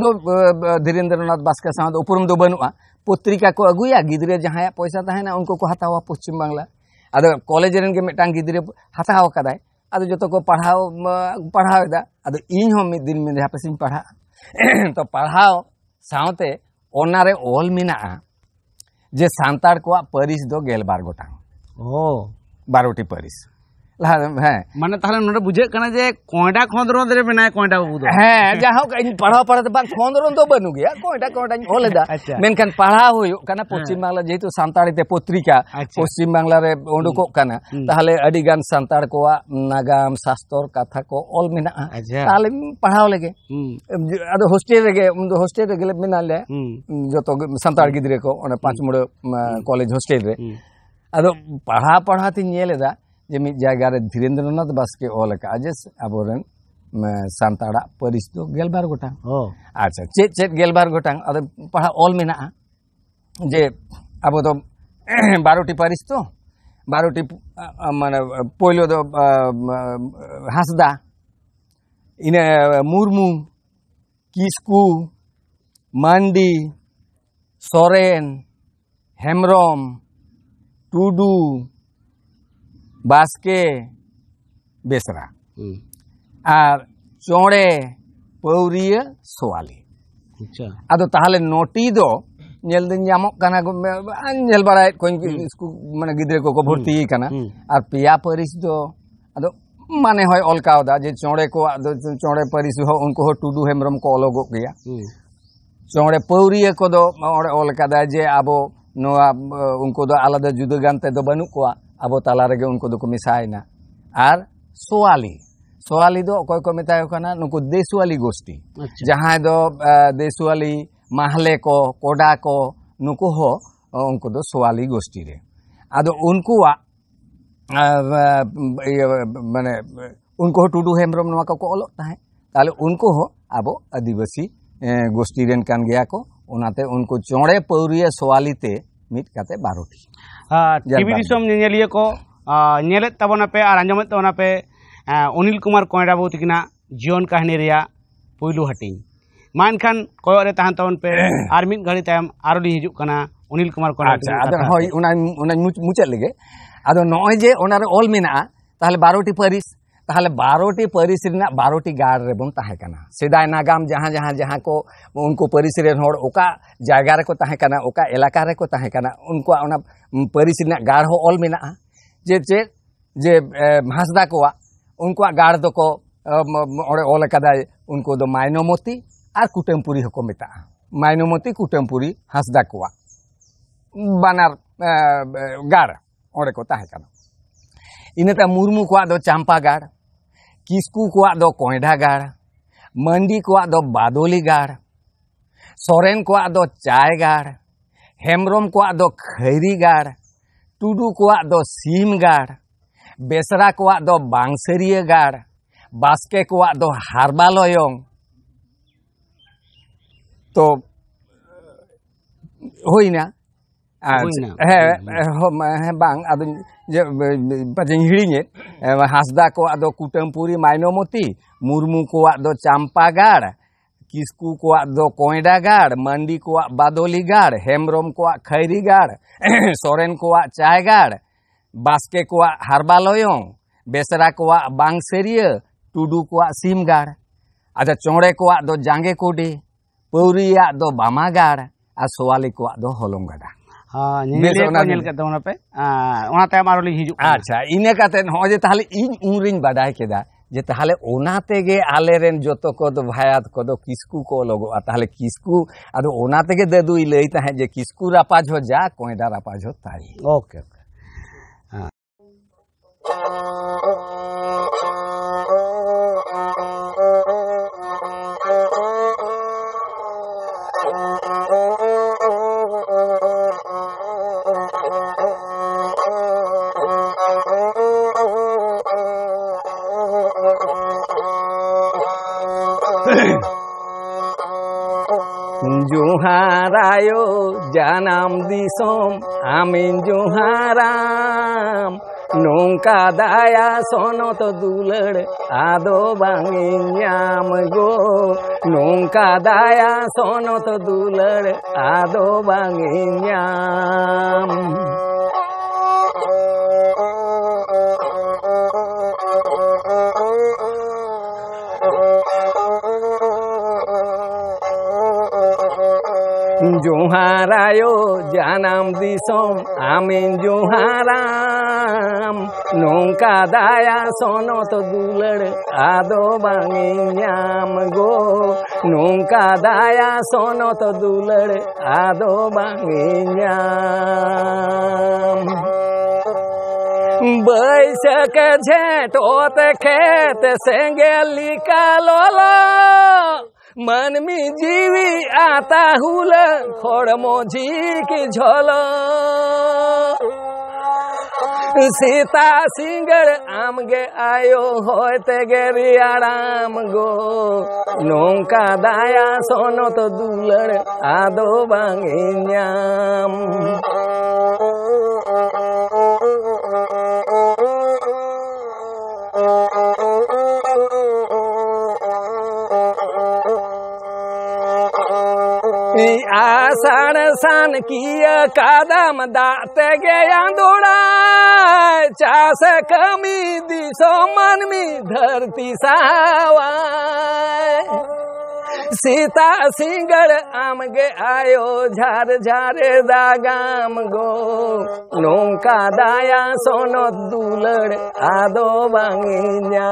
S3: धीरेन्द्रनाथ बास्के साथ उपरम दो बनवा पत्रिका को अगुया गिद्रे जहाँ पैसा तहना उनको को हतावा पश्चिम बांगला अद कॉलेज रन के मिटान गिदरे हताव अद जो तो को पढ़ा पढ़ावेदा अद इन दिन मिद हापे सिंह पढ़ा *clears throat* तो पढ़ाव साथे ओनारे ऑल मेना जे सानताड़ को पारिस दो गेल बार गोटा ओ बारोटी पारिस पश्चिम बांगला जेहतु सानी पत्रिका पश्चिम बांगलार उडुक सानाड़ को नागाम शास्त्र कथा को अल मे पढ़ाव लगे हॉस्टेल हॉस्टेल मिले जो सानाड़ ग्रे को पाँच मुड़ कॉलेज हस्टेल अब पढ़ा पढ़ाती ᱡᱮ ᱢᱤᱫ ᱡᱟᱭᱜᱟ ᱨᱮ ᱫᱷᱤᱨᱮᱱᱫᱨᱚᱱᱟᱛᱷ ᱵᱟᱥᱠᱮ ᱚᱞ ᱟᱠᱟᱫᱼᱟ ᱡᱮ ᱟᱵᱚᱨᱮᱱ ᱥᱟᱱᱛᱟᱲᱟᱜ ᱯᱟᱹᱨᱤᱥ ᱫᱚ ᱜᱮᱞᱵᱟᱨ ᱜᱚᱴᱟᱝ ᱟᱪᱪᱷᱟ ᱪᱮᱫ ᱪᱮᱫ ᱜᱮᱞᱵᱟᱨ ᱜᱚᱴᱟᱝ ᱟᱫᱚ ᱯᱟᱲᱦᱟᱣ ᱚᱞ ᱢᱮᱱᱟᱜᱼᱟ ᱡᱮ ᱟᱵᱚ ᱫᱚ ᱵᱟᱨᱚᱴᱤ ᱯᱟᱹᱨᱤᱥ ᱛᱚ ᱵᱟᱨᱚᱴᱤ ᱢᱟᱱᱮ ᱯᱳᱭᱞᱳ ᱫᱚ ᱦᱟᱸᱥᱫᱟ ᱤᱱᱟᱹ ᱢᱩᱨᱢᱩ ᱠᱤᱥᱠᱩ ᱢᱟᱱᱰᱤ ᱥᱚᱨᱮᱱ ᱦᱮᱢᱵᱨᱚᱢ ᱴᱩᱰᱩ बास्के बेसरा और हम्म। चौड़े पौरिया सोवाली अच्छा अब नोटी दो नेल हम्म। हम्म। माने हय अलकावदा जे चौड़े को चौड़े पारिस टुडू हेम्रम को अलग गया चौड़े पौरिया को जे अब उनको आलदा जुदा गान बनू को आ, अब तला रगे उनको दो मिसाएना और सोआली सोआली दो अकोय को मितायोकना नुकु देसुआली गोष्ठी अच्छा। जहाँ दो देसुआली माहले को कोडा को नुकु हो उनको दो सोआली गोष्ठी रे आदो उनको मैंने उनको टुडू हेम्ब्रम नुआ को ओलोग तहे ताले उनको हो अब आदिवासी गोष्ठी रेन गया को उनाते उनको चौड़े पौरिया सोआली ते ᱢᱤᱫ ᱠᱟᱛᱮ ᱵᱟᱨᱚᱴᱤ
S2: ᱴᱤᱵᱷᱤ ᱫᱤᱥᱚᱢ ᱧᱮᱧᱮᱞᱤᱭᱟᱹ ᱠᱚ ᱧᱮᱞᱮᱫ ᱛᱟᱵᱚᱱᱟ ᱯᱮ ᱟᱨ ᱟᱸᱡᱚᱢᱮᱫ ᱛᱟᱵᱚᱱᱟ ᱯᱮ ᱚᱱᱤᱞ ᱠᱩᱢᱟᱨ ᱠᱚᱭᱲᱟ ᱵᱟᱹᱵᱩ ᱛᱟᱹᱠᱤᱱᱟᱜ ᱡᱤᱭᱚᱱ ᱠᱟᱹᱦᱱᱤ ᱨᱮᱭᱟᱜ ᱯᱩᱭᱞᱩ ᱦᱟᱹᱴᱤᱧ ᱢᱟ ᱮᱱᱠᱷᱟᱱ ᱠᱚᱭᱚᱜ ᱨᱮ ᱛᱟᱦᱮᱱ ᱛᱟᱵᱚᱱ ᱯᱮ ᱟᱨ ᱢᱤᱫ ᱜᱷᱟᱹᱲᱤ ᱛᱟᱭᱚᱢ ᱟᱨᱚ ᱞᱤᱧ ᱦᱤᱡᱩᱜ ᱠᱟᱱᱟ ᱚᱱᱤᱞ ᱠᱩᱢᱟᱨ ᱠᱚᱭᱲᱟ ᱟᱫᱚ ᱦᱳᱭ
S3: ᱚᱱᱟ ᱚᱱᱟ ᱢᱩᱪᱟᱹᱫ ᱞᱮᱜᱮ ᱟᱫᱚ ᱱᱚᱜᱼᱚᱭ ᱡᱮ ᱚᱱᱟᱨᱮ ᱚᱞ ᱢᱮᱱᱟᱜᱼᱟ ᱛᱟᱦᱞᱮ ᱵᱟᱨᱚᱴᱤ ᱯᱟᱹᱨᱤᱥ ताहले बारोटी पारिस बारोटी गाड़ रेबन सेदाय नागाम जहाँ जहाँ जहाँ को उनको पारिस ओका जगह रेको ओका एलाका रेको उनको पारिस गाड़ हो ऑल मेना जे चे जे हासदा को उनको गार दो को ऑल उनको दो मायनोमती और कुटमपुरी को मेता कुटमपुरी हासदा को बानार गाड़ और को इनता मुर्मू को चाम्पा गाड़ किसकू को ᱫᱚ ᱠᱚᱸᱭᱰᱟ ᱜᱟᱲ ᱢᱟᱱᱰᱤ ᱠᱚᱣᱟᱜ ᱫᱚ ᱵᱟᱫᱚᱞᱤ को दो चायगाड़ हेम्रम को दो खैरीगाड़ टुडू को दो सीमगाड़ बेसरा को दो बांसरियागाड़ बास्के को हारबालय तो होना ᱵᱟᱝ ᱟᱫᱚᱧ ᱯᱟᱪᱮᱧ ᱦᱤᱲᱤᱧᱮᱫ ᱦᱟᱸᱥᱫᱟ ᱠᱚᱣᱟᱜ ᱫᱚ ᱠᱩᱴᱟᱹᱢᱯᱩᱨᱤ ᱢᱟᱭᱱᱚᱢᱚᱛᱤ ᱢᱩᱨᱢᱩ किसकू को दो कोयडागाड़ मंडी को बादोलीगाड़ हेम्ब्रोम को खैरीगाड़ सोरेन को चायगाड़ बास्के को हरबालयोंग बेसरा को बांगसेरिया टुडू को सीमगाड़ अच्छा चौड़े को जांगे कोडी पौरिया दो बामागाड़ और सोवाली को दो होलोंगाड़ा ᱟᱪᱪᱷᱟ ᱤᱱᱟᱹ ᱠᱟᱛᱮᱫ ᱱᱚᱜᱼᱚᱭ ᱡᱮ ᱛᱟᱦᱞᱮ ᱤᱧ ᱩᱱᱨᱤᱧ ᱵᱟᱰᱟᱭ ᱠᱮᱫᱟ ᱡᱮ ᱛᱟᱦᱞᱮ ᱚᱱᱟ ᱛᱮᱜᱮ ᱟᱞᱮᱨᱮᱱ ᱡᱚᱛᱚ ᱠᱚᱫᱚ ᱵᱷᱟᱭᱟᱛ ᱠᱚᱫᱚ ᱠᱤᱥᱠᱩ ᱠᱚ ᱞᱚᱜᱚᱜᱼᱟ ᱛᱟᱦᱞᱮ ᱠᱤᱥᱠᱩ ᱟᱫᱚ ᱚᱱᱟ ᱛᱮᱜᱮ ᱫᱟᱫᱩᱭ ᱞᱟᱹᱭ ᱛᱟᱦᱮᱸᱫ ᱡᱮ ᱠᱤᱥᱠᱩ ᱨᱟᱯᱟᱡ ᱦᱚᱸ ᱡᱟ ᱠᱚᱸᱭᱰᱟ ᱨᱟᱯᱟᱡ ᱦᱚᱸ ᱛᱟᱭ ᱳᱠᱮ ᱳᱠᱮ
S1: জুহারায় জানাম দিসম আমিন জুহারাম নৌকা দায়া সনত দুলড় আদো বাঙিয়াম গো নৌকা দায়া সনত দুলড় আদো বাঙিয়াম জোহারায় জানাম দিসম আমিন জোহারাম নৌকা দায়া সনত দুলড় আদো বাঙিয়াম গো নৌকা দায়া সনত দুলড় আদো বাঙিয়াম বৈশাখ ঝেঁটোতে খেতে সেঙ্গে লিকালো मनमी जीवी आता हुला खोड़ मोझी की झोल सीता सिंगर आम गे आयो होते गेरी आराम गो नौका दाया सोनो तो दूलड़ आदो बांगे न्याम सन सन किया कदम दात गया दौड़ा चास कमी दिशो मन में धरती सावा सीता सिंगर आम गे आयो झार झार दागाम गो नौका दाया सोनो दुलड़ आदो बांगी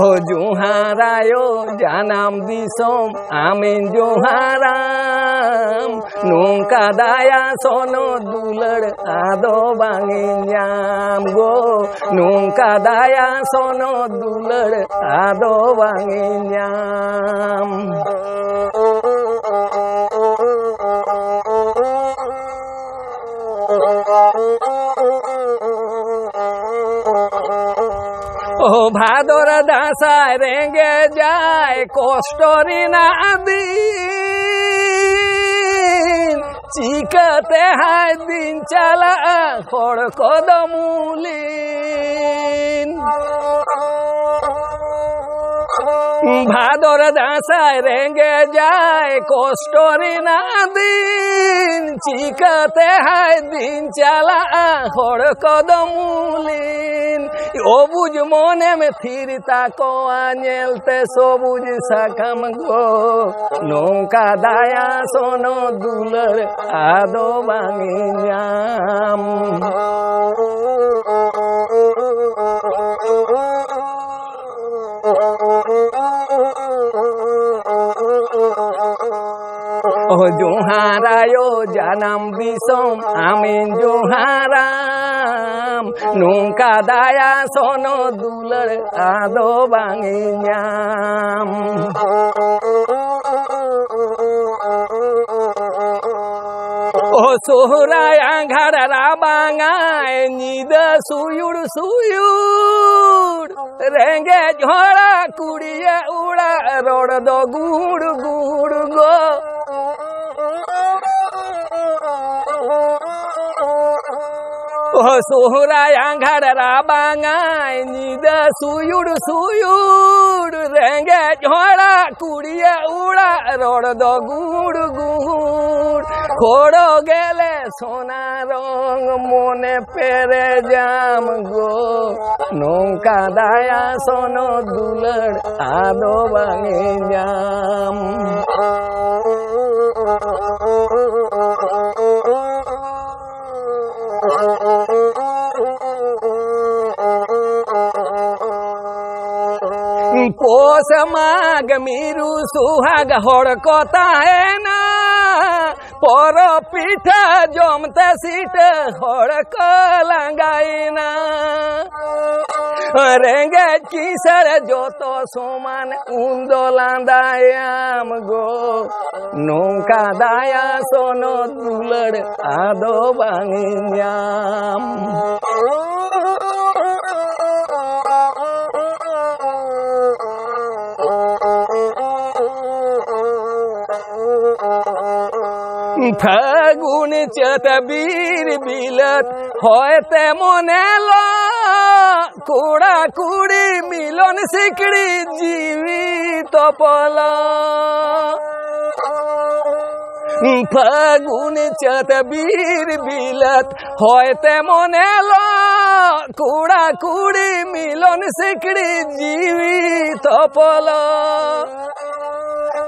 S1: ও জোহারায় জানাম দিসম আমিন জোহারাম নৌকা দায়া সন দুলড় আদো বাঙিনাম গো নৌকা দায়া সন দুলড় আদো বাঙিনাম ও ভাদর দাসায় রেঙ্গে যায় কষ্ট না দিন চিকাতে হায় দিন চালা খড় কদমুলি ভাদর দাসায় রেঙ্গে যায় কষ্ট না দিন চিকাতে হায় দিন চালা খড় কদমুলিন অবুজ মনে মে ফিরতা কো আনেলতে সবুজ সাকাম গো নৌকা দায়া সোন দুলর আদো বাঙিয়াম ও জোহারায় জানাম বিষম আমি জোহারা nunca daya sono dular ado banginyam O suraya ghara rabangai nida suyur suyur renge jhora kudiya ura rod do gur gur go 我苏拉央卡的拉巴爱你的苏有的苏有的人个叫啦，古里呀乌啦，罗罗的咕噜咕，খোড়ো গেলে সোনা রং মনে পেরে যাম গো নৌকা দায়া সোনো দুলড় আদো বাঙে যাম ಹೊಸಮಾಗ ಮೀರು ಸುಹಾಗ ಹೊಡ್ಕೋತಾಯೇನ ಪರ ಪೀಠ ಜೊಮತ ಸೀಟ ಹೊಡ್ಕೋಲಂಗಾಯಿನ ರೆಂಗ ಕಿಸರ ಜೋತ ಸೋಮಾನ ಉಂದೋಲಾಂದಾಯಾಮ ಗೋ ನೌಕಾ ದಾಯ ಸೋನೋ ದುಲಡ್ ಆದೋ ಬಾಂಗಿಯಾಮ ফাগুন চাতাবীর বিলত হয় তেমন এলো কুড়া কুড়ি মিলন সিকড়ি জীবিত পল ফাগুন চাতাবীর বিলত হয় তেমন এলো কুড়া কুড়ি মিলন সিকড়ি জীবিত পল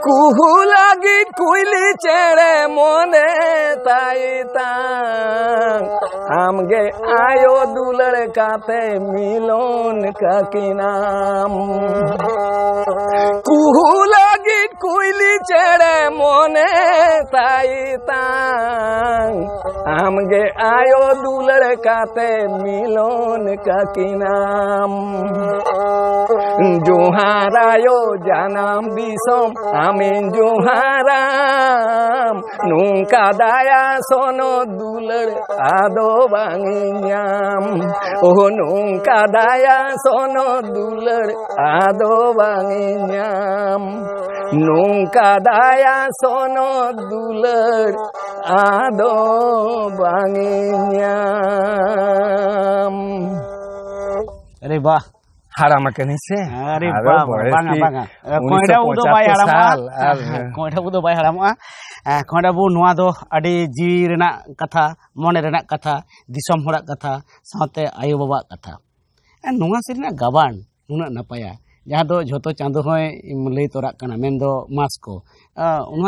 S1: কুহু লাগি কুইলি চেড়ে মনে তাই আমগে আয়ো দুলড় কাতে মিলন কাকি নাম কুহু লাগি কুইলি চেড়ে মনে তাই তাং আমগে আয়ো দুলড় কাতে মিলন কাকি নাম জোহারায়ো জানাম বিষম আমি জোহারাম নুকা দায়া সন দুলড় আদো বাঙিয়াম ও নুকা দায়া সন দুলড় আদো বাঙিয়াম নৌকা দায়া সন দুলর আদো বাঙিয়াম
S2: আরে বাহ হারামা কেনিছে আরে বাহ বাঙা বাঙা কয়টা উদো বাই হারামা কয়টা উদো বাই হারামা ᱠᱚᱸᱰᱟ ᱵᱩ ᱱᱚᱣᱟ ᱫᱚ ᱟᱹᱰᱤ ᱡᱤᱣᱤ ᱨᱮᱱᱟᱜ ᱠᱟᱛᱷᱟ ᱢᱚᱱᱮ ᱨᱮᱱᱟᱜ ᱠᱟᱛᱷᱟ ᱫᱤᱥᱚᱢ ᱦᱚᱲᱟᱜ ᱠᱟᱛᱷᱟ ᱥᱟᱶᱛᱮ ᱟᱭᱳ ᱵᱟᱵᱟᱣᱟᱜ ᱠᱟᱛᱷᱟ ᱱᱚᱣᱟ ᱥᱮᱨᱮᱧ ᱨᱮᱱᱟᱜ ᱜᱟᱵᱟᱱ ᱱᱩᱱᱟᱹᱜ ᱱᱟᱯᱟᱭᱟ जहाँ दो जो चाँद लै तर मास को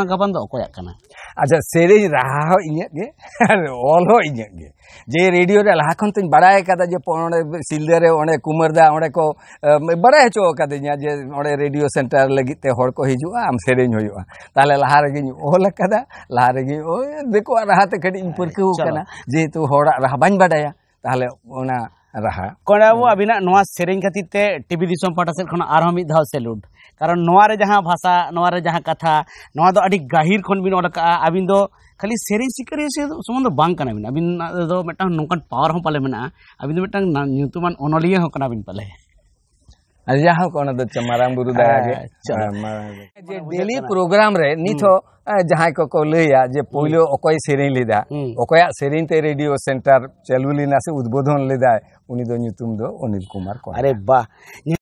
S2: गाबान अकोना अच्छा से रहा इंगे ऑल इंगे जे रेडियो लहा खन तीन
S3: जो सिलदे अं कुमारदा अं को बड़ा अच्छा जे अं रेडियो सेन्टर लगे को हजू आम से तेल लहागी ओलका रेगे देखो रहा कहीं पर्खना रहा हाँ बाडा तेल
S2: ᱨᱟᱦᱟ ᱠᱚᱲᱟᱵᱩ ᱟᱹᱵᱤᱱᱟᱜ ᱱᱚᱣᱟ ᱥᱮᱨᱮᱧ ᱠᱷᱟᱹᱛᱤᱨ ᱛᱮ ᱴᱤᱵᱷᱤ ᱫᱤᱥᱚᱢ ᱯᱟᱦᱴᱟ ᱥᱮᱫ ᱠᱷᱚᱱ ᱟᱨᱦᱚᱸ ᱢᱤᱫ ᱫᱷᱟᱣ ᱥᱮᱞᱩᱴ ᱠᱟᱨᱚᱱ ᱱᱚᱣᱟ ᱨᱮ ᱡᱟᱦᱟᱸ ᱵᱷᱟᱥᱟ ᱱᱚᱣᱟ ᱨᱮ ᱡᱟᱦᱟᱸ ᱠᱟᱛᱷᱟ ᱱᱚᱣᱟ ᱫᱚ ᱟᱹᱰᱤ ᱜᱟᱹᱦᱤᱨ ᱠᱷᱚᱱ ᱵᱤᱱ ᱚᱞ ᱠᱟᱜᱼᱟ ᱟᱹᱵᱤᱱ ᱫᱚ ᱠᱷᱟᱹᱞᱤ ᱥᱮᱨᱮᱧ ᱥᱤᱠᱟᱹᱨᱤᱭᱟᱹ ᱥᱮ ᱥᱩᱢᱩᱝ ᱫᱚ ᱵᱟᱝ ᱠᱟᱱᱟᱵᱤᱱ ᱟᱹᱵᱤᱱ ᱫᱚ ᱢᱤᱫᱴᱟᱝ ᱱᱚᱝᱠᱟᱱ ᱯᱟᱣᱟᱨ ᱦᱚᱸ ᱯᱟᱞᱮ ᱢᱮᱱᱟᱜᱼᱟ ᱟᱹᱵᱤᱱ ᱫᱚ ᱢᱤᱫᱴᱟᱝ ᱧᱩᱛᱩᱢᱟᱱ ᱚᱱᱚᱞᱤᱭᱟᱹ ᱦᱚᱸ ᱠᱟᱱᱟᱵᱤᱱ ᱯᱟᱞᱮ
S3: डेली प्रोग्राम रे निथो जहाँ को को लैया जे पोइलो ओकय सेरिन लिदा ओकया सेरिन ते रेडियो सेंटर चलुलिना से उद्बोधन लिदा उनी दो न्यूतुम दो अनिल कुमार को अरे वाह